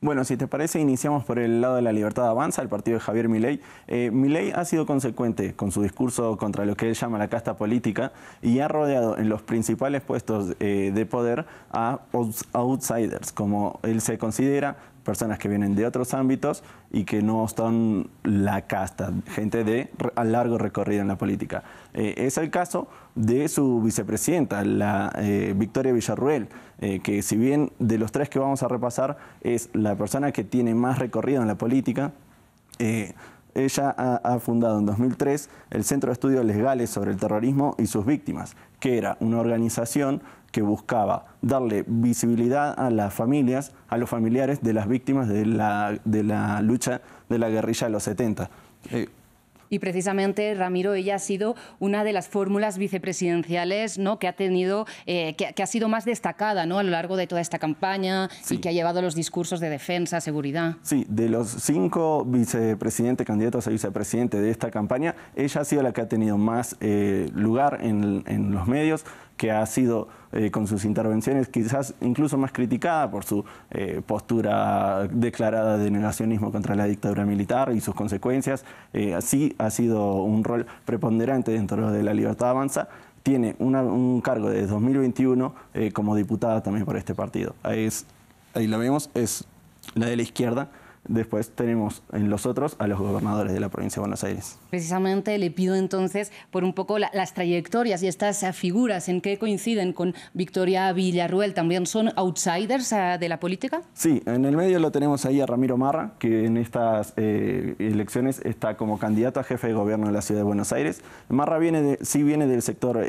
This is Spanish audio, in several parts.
Bueno, si te parece, iniciamos por el lado de la libertad avanza, el partido de Javier Milei. Eh, Milei ha sido consecuente con su discurso contra lo que él llama la casta política y ha rodeado en los principales puestos eh, de poder a outsiders, como él se considera, personas que vienen de otros ámbitos y que no son la casta, gente de a largo recorrido en la política. Eh, es el caso de su vicepresidenta, la eh, Victoria Villarruel, eh, que si bien de los tres que vamos a repasar es la persona que tiene más recorrido en la política, ella ha, fundado en 2003 el Centro de Estudios Legales sobre el Terrorismo y sus Víctimas, que era una organización que buscaba darle visibilidad a las familias, a los familiares de las víctimas de la, lucha de la guerrilla de los 70. Y precisamente, Ramiro, ella ha sido una de las fórmulas vicepresidenciales que ha tenido, eh, que, ha sido más destacada ¿no? a lo largo de toda esta campaña y que ha llevado los discursos de defensa, seguridad. Sí, de los cinco vicepresidentes, candidatos a vicepresidente de esta campaña, ella ha sido la que ha tenido más eh, lugar en los medios que ha sido eh, con sus intervenciones quizás incluso más criticada por su eh, postura declarada de negacionismo contra la dictadura militar y sus consecuencias, eh, así ha sido un rol preponderante dentro de la libertad avanza. Tiene un cargo desde 2021 como diputada también por este partido. ahí la vemos, es la de la izquierda, Después tenemos en los otros a los gobernadores de la provincia de Buenos Aires. Precisamente le pido entonces por un poco las trayectorias y estas eh, figuras en qué coinciden con Victoria Villarruel. ¿También son outsiders eh, de la política? Sí, en el medio lo tenemos ahí a Ramiro Marra, que en estas eh, elecciones está como candidato a jefe de gobierno de la ciudad de Buenos Aires. Marra viene sí viene del sector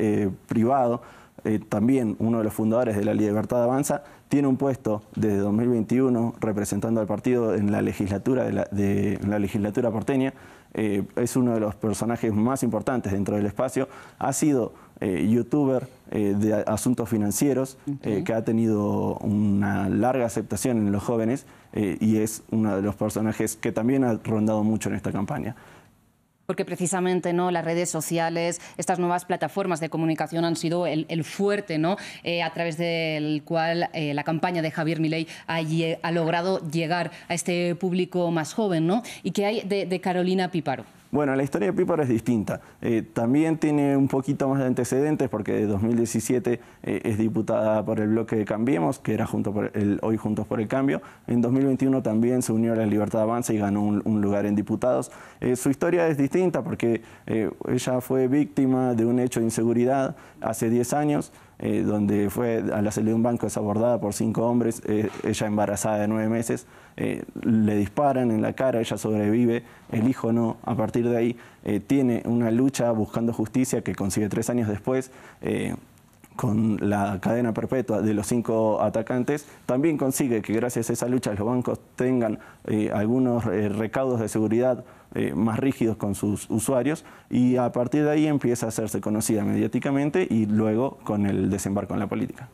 privado, eh, también uno de los fundadores de la Libertad Avanza, tiene un puesto desde 2021 representando al partido en la legislatura, de la, legislatura porteña. Eh, es uno de los personajes más importantes dentro del espacio. Ha sido eh, youtuber de asuntos financieros, que ha tenido una larga aceptación en los jóvenes y es uno de los personajes que también ha rondado mucho en esta campaña porque precisamente ¿no? las redes sociales, estas nuevas plataformas de comunicación han sido el, fuerte ¿no? Eh, a través del cual eh, la campaña de Javier Milei ha, logrado llegar a este público más joven. ¿no? ¿Y qué hay de, de Carolina Piparo? Bueno, la historia de Píparo es distinta. Eh, también tiene un poquito más de antecedentes porque de 2017 eh, es diputada por el bloque de Cambiemos, que era hoy Juntos por el Cambio. En 2021 también se unió a la Libertad Avanza y ganó un, lugar en diputados. Eh, su historia es distinta porque ella fue víctima de un hecho de inseguridad hace 10 años. Eh, donde fue a la sede de un banco, es por cinco hombres, eh, ella embarazada de nueve meses, eh, le disparan en la cara, ella sobrevive, el hijo no, a partir de ahí tiene una lucha buscando justicia que consigue tres años después, con la cadena perpetua de los cinco atacantes, también consigue que gracias a esa lucha los bancos tengan eh, algunos recados eh, recaudos de seguridad eh, más rígidos con sus usuarios y a partir de ahí empieza a hacerse conocida mediáticamente y luego con el desembarco en la política.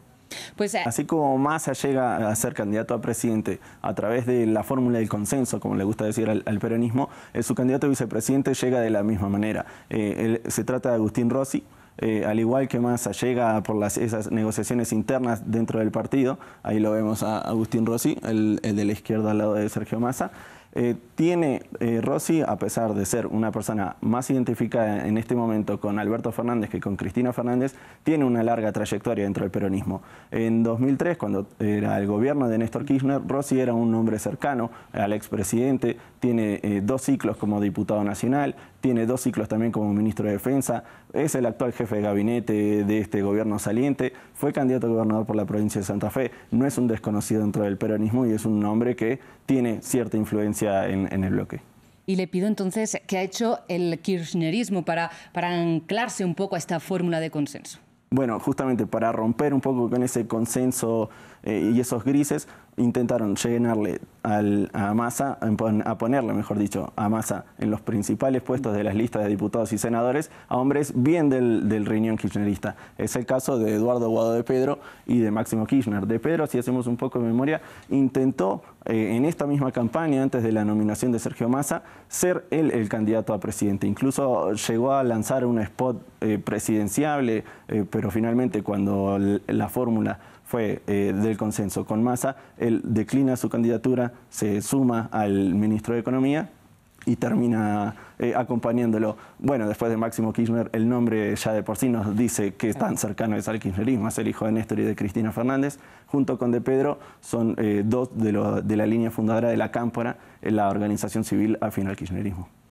Pues, Así como Massa llega a ser candidato a presidente a través de la fórmula del consenso, como le gusta decir al, peronismo, su candidato a vicepresidente llega de la misma manera. se trata de Agustín Rossi, eh, al igual que Massa llega por esas negociaciones internas dentro del partido, ahí lo vemos a Agustín Rossi, el, el de la izquierda al lado de Sergio Massa, eh, tiene eh, Rossi, a pesar de ser una persona más identificada en este momento con Alberto Fernández que con Cristina Fernández, tiene una larga trayectoria dentro del peronismo. En 2003, cuando era el gobierno de Néstor Kirchner, Rossi era un hombre cercano al expresidente, tiene eh, dos ciclos como diputado nacional, tiene dos ciclos también como ministro de Defensa, es el actual jefe de gabinete de este gobierno saliente, fue candidato a gobernador por la provincia de Santa Fe, no es un desconocido dentro del peronismo y es un hombre que tiene cierta influencia en, el bloque y le pido entonces qué ha hecho el kirchnerismo para, para anclarse un poco a esta fórmula de consenso. Bueno, justamente para romper un poco con ese consenso eh, y esos grises, intentaron llenarle a Massa, a ponerle, mejor dicho, a Massa en los principales puestos de las listas de diputados y senadores a hombres bien del, del kirchnerista. Es el caso de Eduardo Guado de Pedro y de Máximo Kirchner. De Pedro, si hacemos un poco de memoria, intentó eh, en esta misma campaña, antes de la nominación de Sergio Massa, ser él el candidato a presidente. Incluso llegó a lanzar un spot eh, presidenciable, eh, pero finalmente cuando la fórmula fue del consenso con Massa, él declina su candidatura se suma al ministro de Economía y termina eh, acompañándolo. Bueno, después de Máximo Kirchner, el nombre ya de por sí nos dice que tan cercano es al kirchnerismo, es el hijo de Néstor y de Cristina Fernández, junto con De Pedro, son eh, dos de, la línea fundadora de la Cámpora, la organización civil afín al kirchnerismo.